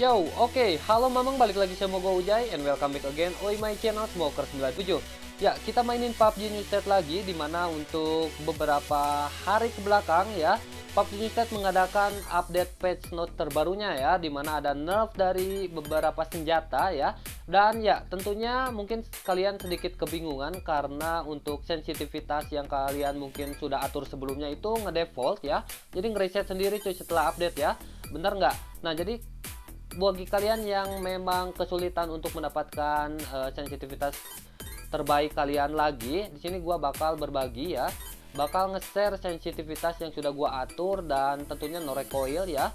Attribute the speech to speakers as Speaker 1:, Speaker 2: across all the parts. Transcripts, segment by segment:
Speaker 1: Yo, oke, okay. halo Mamang balik lagi sama gue Ujai and welcome back again on oh, my channel Smoker97 Ya, kita mainin PUBG New State lagi dimana untuk beberapa hari kebelakang ya PUBG New State mengadakan update patch note terbarunya ya dimana ada nerf dari beberapa senjata ya dan ya tentunya mungkin kalian sedikit kebingungan karena untuk sensitivitas yang kalian mungkin sudah atur sebelumnya itu ngedefault ya. Jadi ngereset sendiri cuy setelah update ya. Bener nggak? Nah jadi bagi kalian yang memang kesulitan untuk mendapatkan uh, sensitivitas terbaik kalian lagi, di sini gua bakal berbagi ya. Bakal nge-share sensitivitas yang sudah gua atur dan tentunya no recoil ya.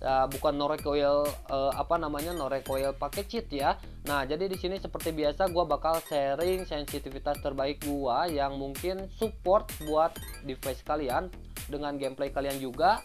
Speaker 1: Uh, bukan no recoil uh, eh, apa namanya no recoil pakai cheat ya. Nah, jadi di sini seperti biasa gua bakal sharing sensitivitas terbaik gua yang mungkin support buat device kalian dengan gameplay kalian juga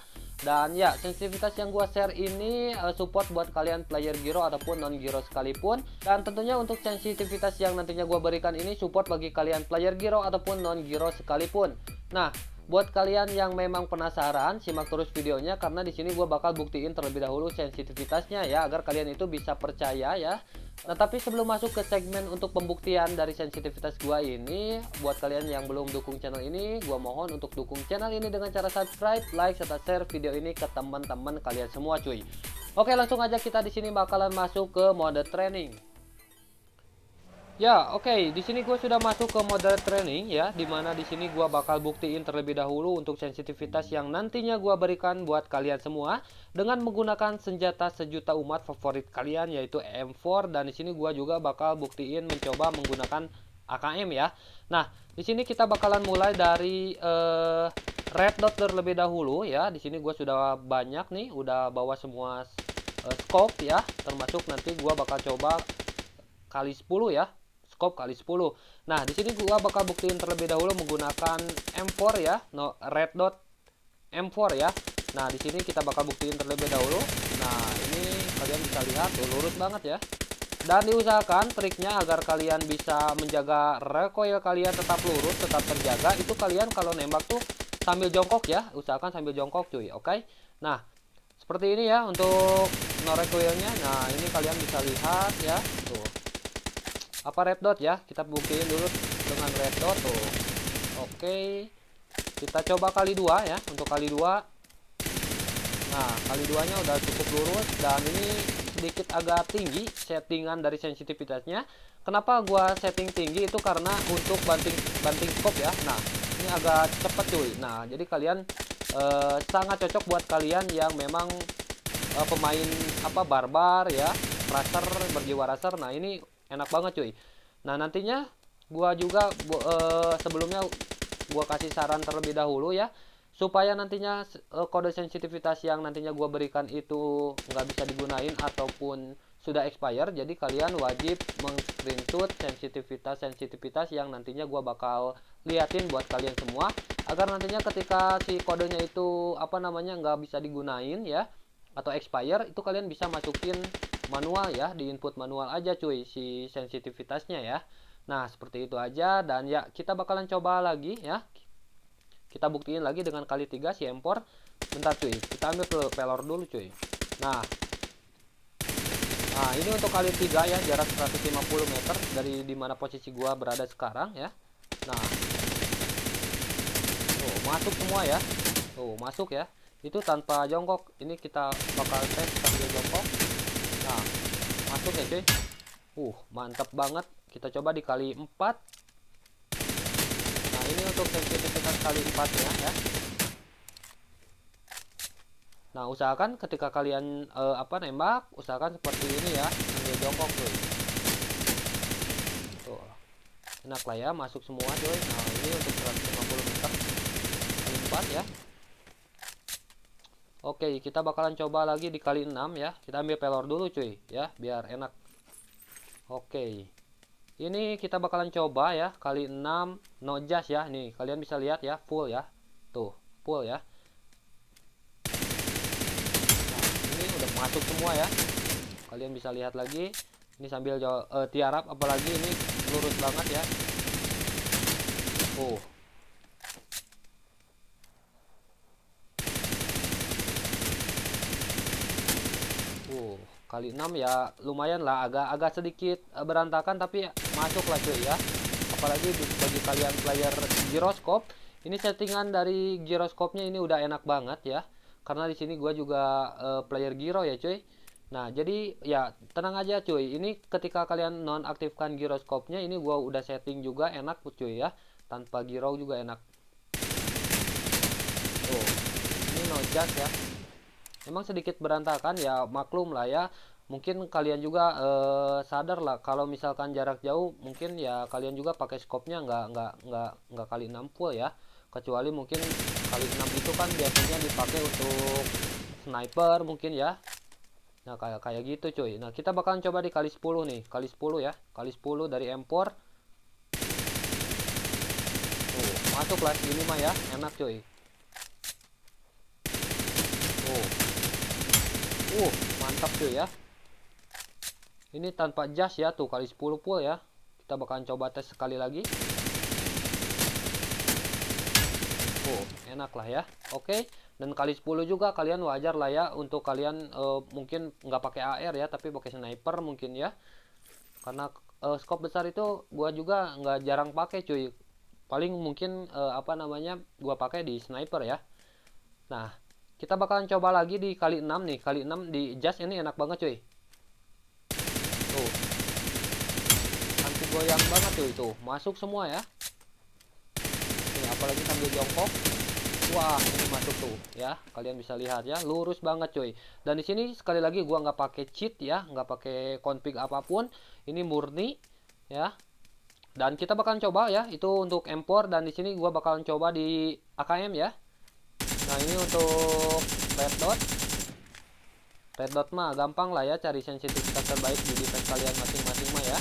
Speaker 1: dan ya, sensitivitas yang gua share ini eh, support buat kalian player giro ataupun non giro sekalipun. Dan tentunya untuk sensitivitas yang nantinya gua berikan ini support bagi kalian player giro ataupun non giro sekalipun. Nah, Buat kalian yang memang penasaran, simak terus videonya karena di sini gue bakal buktiin terlebih dahulu sensitivitasnya ya agar kalian itu bisa percaya ya. Nah tapi sebelum masuk ke segmen untuk pembuktian dari sensitivitas gue ini, buat kalian yang belum dukung channel ini, gue mohon untuk dukung channel ini dengan cara subscribe, like, serta share video ini ke teman-teman kalian semua cuy. Oke langsung aja kita di sini bakalan masuk ke mode training. Ya, oke. Okay. Di sini gue sudah masuk ke mode training ya, dimana di sini gue bakal buktiin terlebih dahulu untuk sensitivitas yang nantinya gue berikan buat kalian semua dengan menggunakan senjata sejuta umat favorit kalian yaitu M4 dan di sini gue juga bakal buktiin mencoba menggunakan AKM ya. Nah, di sini kita bakalan mulai dari uh, red dot terlebih dahulu ya. Di sini gue sudah banyak nih, udah bawa semua uh, scope ya, termasuk nanti gue bakal coba kali 10 ya scope kali 10. Nah, di sini gua bakal buktiin terlebih dahulu menggunakan M4 ya, no red dot M4 ya. Nah, di sini kita bakal buktiin terlebih dahulu. Nah, ini kalian bisa lihat tuh lurus banget ya. Dan diusahakan triknya agar kalian bisa menjaga recoil kalian tetap lurus, tetap terjaga. Itu kalian kalau nembak tuh sambil jongkok ya, usahakan sambil jongkok cuy, oke? Okay? Nah, seperti ini ya untuk no recoilnya. Nah, ini kalian bisa lihat ya. Tuh, apa red dot ya kita buktiin dulu dengan red dot tuh oke kita coba kali dua ya untuk kali dua nah kali duanya udah cukup lurus dan ini sedikit agak tinggi settingan dari sensitivitasnya kenapa gua setting tinggi itu karena untuk banting banting scope ya nah ini agak cepet cuy nah jadi kalian eh, sangat cocok buat kalian yang memang eh, pemain apa barbar ya raser berjiwa raser nah ini enak banget cuy nah nantinya gua juga gua, e, sebelumnya gua kasih saran terlebih dahulu ya supaya nantinya e, kode sensitivitas yang nantinya gua berikan itu nggak bisa digunain ataupun sudah expired. jadi kalian wajib meng-screenshot sensitivitas sensitivitas yang nantinya gua bakal liatin buat kalian semua agar nantinya ketika si kodenya itu apa namanya nggak bisa digunain ya atau expire itu kalian bisa masukin manual ya di input manual aja cuy si sensitivitasnya ya nah seperti itu aja dan ya kita bakalan coba lagi ya kita buktiin lagi dengan kali tiga si empor bentar cuy kita ambil pelor dulu cuy nah nah ini untuk kali tiga ya jarak 150 meter dari dimana posisi gua berada sekarang ya nah tuh masuk semua ya tuh masuk ya itu tanpa jongkok ini kita bakal tes sambil jongkok masuk ya cuy uh mantap banget kita coba dikali empat. nah ini untuk sensitivitas kali 4 ya, ya nah usahakan ketika kalian uh, apa nembak usahakan seperti ini ya sambil jongkok cuy enak lah ya masuk semua cuy nah ini untuk 150 meter kali 4 ya Oke, kita bakalan coba lagi di kali 6 ya. Kita ambil pelor dulu cuy, ya, biar enak. Oke. Ini kita bakalan coba ya, kali 6 no just ya. Nih, kalian bisa lihat ya, full ya. Tuh, full ya. Nah, ini udah masuk semua ya. Kalian bisa lihat lagi. Ini sambil uh, tiarap apalagi ini lurus banget ya. Uh, kali 6 ya lumayan lah agak agak sedikit eh, berantakan tapi masuk lah cuy ya apalagi bagi kalian player giroskop ini settingan dari giroskopnya ini udah enak banget ya karena di sini gua juga uh, player giro ya cuy nah jadi ya tenang aja cuy ini ketika kalian nonaktifkan giroskopnya ini gua udah setting juga enak cuy ya tanpa giro juga enak oh ini no ya memang sedikit berantakan ya maklum lah ya mungkin kalian juga eh, sadar lah kalau misalkan jarak jauh mungkin ya kalian juga pakai skopnya nggak nggak nggak nggak kali 6 full ya kecuali mungkin kali 6 itu kan biasanya dipakai untuk sniper mungkin ya nah kayak kayak gitu cuy nah kita bakalan coba di kali 10 nih kali 10 ya kali 10 dari M4 tuh masuk lah ini mah ya enak cuy Uh, mantap tuh ya. Ini tanpa jas ya, tuh kali 10 pool ya. Kita bakalan coba tes sekali lagi. Oh, enak lah ya. Oke, okay. dan kali 10 juga kalian wajar lah ya untuk kalian uh, mungkin nggak pakai AR ya, tapi pakai sniper mungkin ya. Karena uh, scope besar itu gua juga nggak jarang pakai cuy. Paling mungkin uh, apa namanya gua pakai di sniper ya. Nah, kita bakalan coba lagi di kali 6 nih. Kali 6 di jazz ini enak banget cuy. Tuh. Anti goyang banget cuy tuh. Masuk semua ya. Nih, apalagi sambil jongkok. Wah, ini masuk tuh ya. Kalian bisa lihat ya, lurus banget cuy. Dan di sini sekali lagi gua nggak pakai cheat ya, nggak pakai config apapun. Ini murni ya. Dan kita bakalan coba ya, itu untuk m dan di sini gua bakalan coba di AKM ya nah ini untuk red dot red dot mah gampang lah ya cari sensitivitas terbaik di defense kalian masing-masing mah ya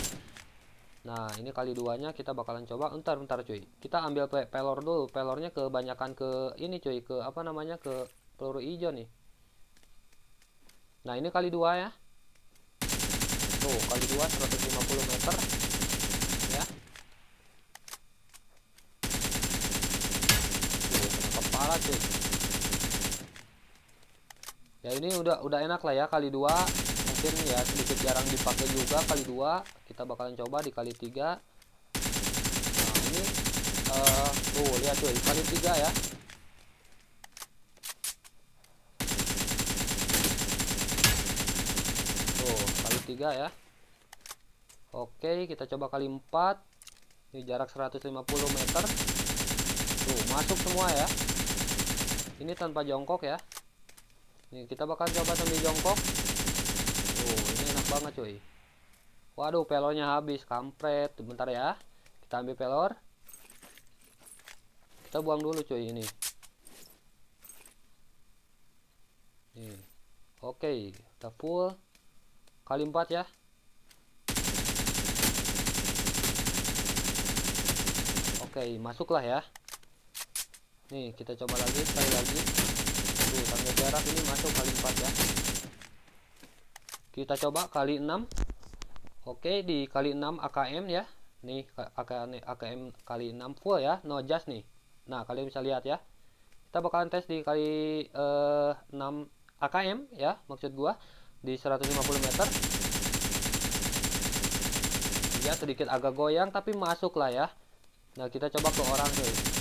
Speaker 1: nah ini kali duanya kita bakalan coba ntar ntar cuy kita ambil pe pelor dulu pelornya kebanyakan ke ini cuy ke apa namanya ke peluru hijau nih nah ini kali dua ya tuh kali dua 150 meter ya ini udah udah enak lah ya kali dua mungkin ya sedikit jarang dipakai juga kali dua kita bakalan coba di kali tiga nah ini uh, tuh lihat tuh kali tiga ya tuh kali tiga ya oke kita coba kali empat ini jarak 150 meter tuh masuk semua ya ini tanpa jongkok ya Nih kita bakal coba sambil jongkok. Tuh ini enak banget cuy. Waduh pelornya habis kampret. Bentar ya. Kita ambil pelor. Kita buang dulu cuy ini. Oke, kita full kali empat ya. Oke, masuklah ya. Nih, kita coba lagi, sekali lagi sampai tanda jarak ini masuk kali 4 ya. Kita coba kali 6. Oke, di kali 6 AKM ya. Nih AKM, kali 6 full ya, no adjust nih. Nah, kalian bisa lihat ya. Kita bakalan tes di kali eh, 6 AKM ya, maksud gua di 150 meter. Ya, sedikit agak goyang tapi masuk lah ya. Nah, kita coba ke orang tuh.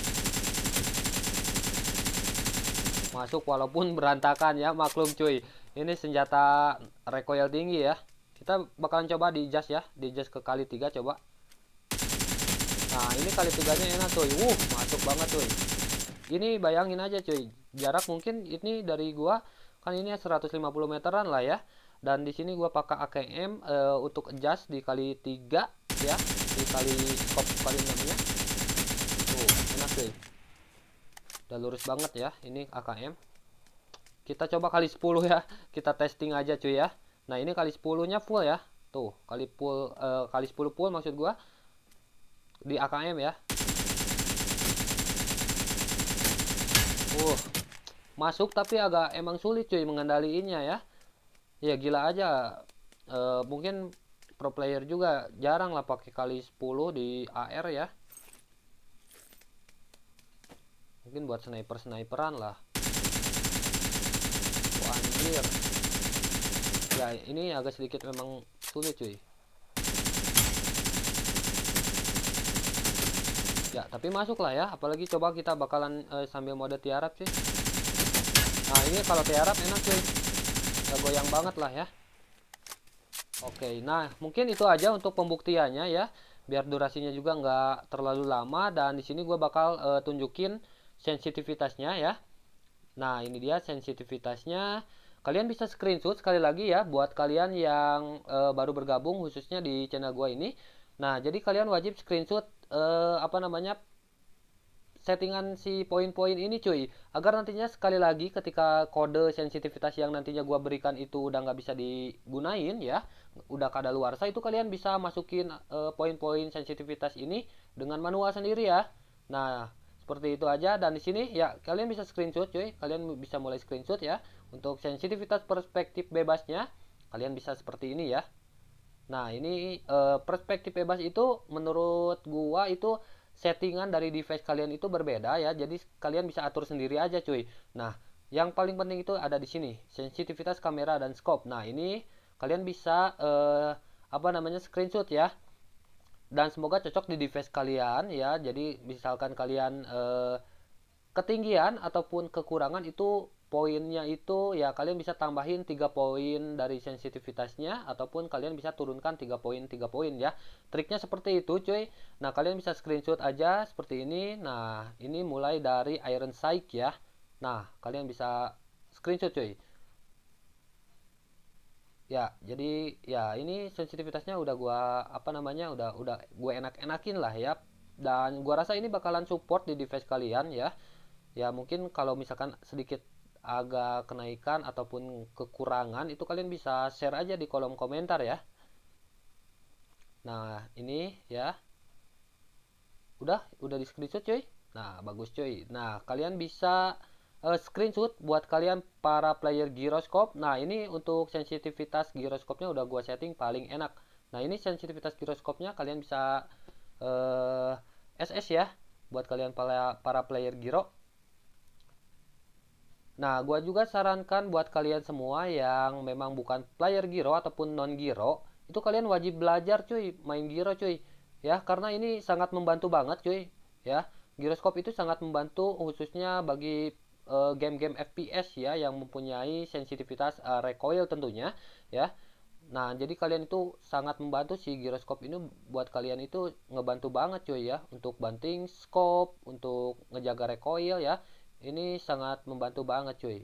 Speaker 1: masuk walaupun berantakan ya maklum cuy ini senjata recoil tinggi ya kita bakalan coba di adjust ya di adjust ke kali tiga coba nah ini kali tiganya enak cuy wuh masuk banget cuy ini bayangin aja cuy jarak mungkin ini dari gua kan ini 150 meteran lah ya dan di sini gua pakai AKM e, eh, untuk adjust di kali tiga ya di kali kop kali namanya tuh enak cuy udah lurus banget ya ini AKM kita coba kali 10 ya kita testing aja cuy ya nah ini kali 10 nya full ya tuh kali full uh, kali 10 full maksud gua di AKM ya uh masuk tapi agak emang sulit cuy mengendaliinnya ya ya gila aja e, mungkin pro player juga jarang lah pakai kali 10 di AR ya mungkin buat sniper sniperan lah oh, anjir ya ini agak sedikit memang sulit cuy ya tapi masuk lah ya apalagi coba kita bakalan eh, sambil mode tiarap sih, nah ini kalau tiarap enak cuy ya, goyang banget lah ya Oke, nah mungkin itu aja untuk pembuktiannya ya, biar durasinya juga nggak terlalu lama dan di sini gue bakal eh, tunjukin sensitivitasnya ya nah ini dia sensitivitasnya kalian bisa screenshot sekali lagi ya buat kalian yang e, baru bergabung khususnya di channel gua ini nah jadi kalian wajib screenshot e, apa namanya settingan si poin-poin ini cuy agar nantinya sekali lagi ketika kode sensitivitas yang nantinya gua berikan itu udah nggak bisa digunain ya udah kada luar itu kalian bisa masukin poin eh, poin-poin sensitivitas ini dengan manual sendiri ya nah seperti itu aja dan di sini ya kalian bisa screenshot cuy kalian bisa mulai screenshot ya untuk sensitivitas perspektif bebasnya kalian bisa seperti ini ya nah ini e, perspektif bebas itu menurut gua itu settingan dari device kalian itu berbeda ya jadi kalian bisa atur sendiri aja cuy nah yang paling penting itu ada di sini sensitivitas kamera dan scope nah ini kalian bisa e, apa namanya screenshot ya dan semoga cocok di device kalian ya jadi misalkan kalian eh, ketinggian ataupun kekurangan itu poinnya itu ya kalian bisa tambahin tiga poin dari sensitivitasnya ataupun kalian bisa turunkan tiga poin tiga poin ya triknya seperti itu cuy nah kalian bisa screenshot aja seperti ini nah ini mulai dari iron sight ya nah kalian bisa screenshot cuy ya jadi ya ini sensitivitasnya udah gua apa namanya udah udah gue enak-enakin lah ya dan gua rasa ini bakalan support di device kalian ya ya mungkin kalau misalkan sedikit agak kenaikan ataupun kekurangan itu kalian bisa share aja di kolom komentar ya nah ini ya udah udah di screenshot cuy nah bagus cuy nah kalian bisa uh, screenshot buat kalian para player giroskop. Nah, ini untuk sensitivitas giroskopnya udah gua setting paling enak. Nah, ini sensitivitas giroskopnya kalian bisa uh, eh, SS ya buat kalian para, para player giro. Nah, gua juga sarankan buat kalian semua yang memang bukan player giro ataupun non giro, itu kalian wajib belajar cuy main giro cuy. Ya, karena ini sangat membantu banget cuy. Ya, giroskop itu sangat membantu khususnya bagi Eh, game-game uh, FPS ya yang mempunyai sensitivitas uh, recoil tentunya ya. Nah, jadi kalian itu sangat membantu si giroskop ini buat kalian itu ngebantu banget cuy ya untuk banting scope, untuk ngejaga recoil ya. Ini sangat membantu banget cuy.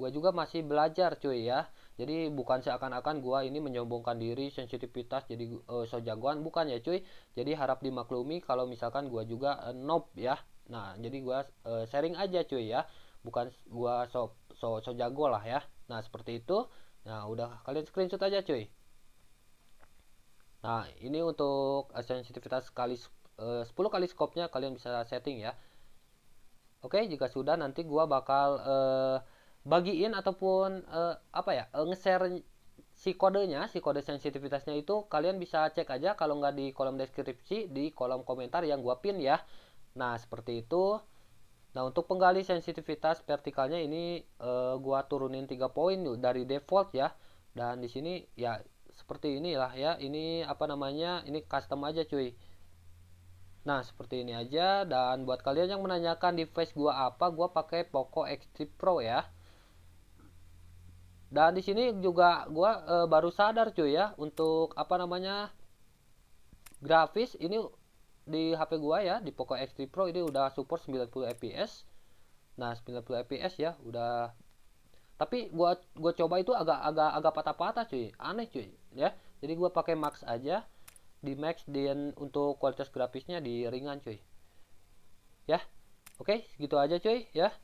Speaker 1: Gua juga masih belajar cuy ya. Jadi bukan seakan-akan gua ini menyombongkan diri sensitivitas jadi uh, so jagoan bukan ya cuy. Jadi harap dimaklumi kalau misalkan gua juga uh, nob ya. Nah, jadi gua uh, sharing aja cuy ya. Bukan gua so so, so jago lah ya. Nah, seperti itu. Nah, udah kalian screenshot aja cuy. Nah, ini untuk sensitivitas kali eh, uh, 10 kali scope-nya kalian bisa setting ya. Oke, jika sudah nanti gua bakal uh, bagiin ataupun uh, apa ya uh, nge-share si kodenya si kode sensitivitasnya itu kalian bisa cek aja kalau nggak di kolom deskripsi di kolom komentar yang gua pin ya Nah, seperti itu. Nah, untuk penggali sensitivitas vertikalnya ini eh, gua turunin 3 poin dari default ya. Dan di sini ya seperti inilah ya. Ini apa namanya? Ini custom aja, cuy. Nah, seperti ini aja dan buat kalian yang menanyakan device gua apa, gua pakai Poco X3 Pro ya. Dan di sini juga gua e, baru sadar cuy ya untuk apa namanya grafis ini di HP gua ya di Poco X3 Pro ini udah support 90 fps nah 90 fps ya udah tapi gua gua coba itu agak agak agak patah-patah cuy aneh cuy ya jadi gua pakai max aja di max dan untuk kualitas grafisnya di ringan cuy ya oke okay, segitu aja cuy ya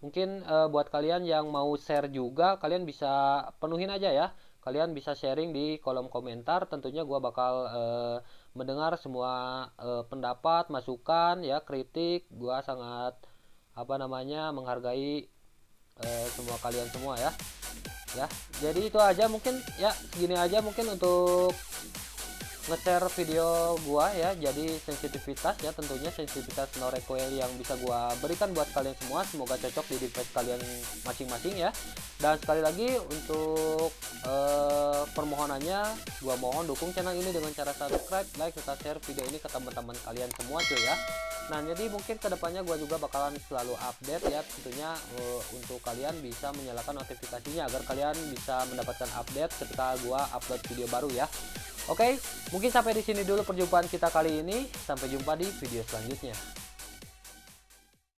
Speaker 1: mungkin uh, buat kalian yang mau share juga kalian bisa penuhin aja ya kalian bisa sharing di kolom komentar tentunya gua bakal uh, mendengar semua eh, pendapat, masukan, ya kritik. Gua sangat apa namanya menghargai eh, semua kalian semua ya. Ya, jadi itu aja mungkin ya segini aja mungkin untuk nge-share video gua ya jadi sensitivitas ya tentunya sensitivitas no recoil yang bisa gua berikan buat kalian semua semoga cocok di device kalian masing-masing ya dan sekali lagi untuk uh, permohonannya gua mohon dukung channel ini dengan cara subscribe like serta share video ini ke teman-teman kalian semua cuy ya Nah jadi mungkin kedepannya gue juga bakalan selalu update ya tentunya uh, untuk kalian bisa menyalakan notifikasinya agar kalian bisa mendapatkan update ketika gue upload video baru ya. Oke, mungkin sampai di sini dulu perjumpaan kita kali ini. Sampai jumpa di video selanjutnya.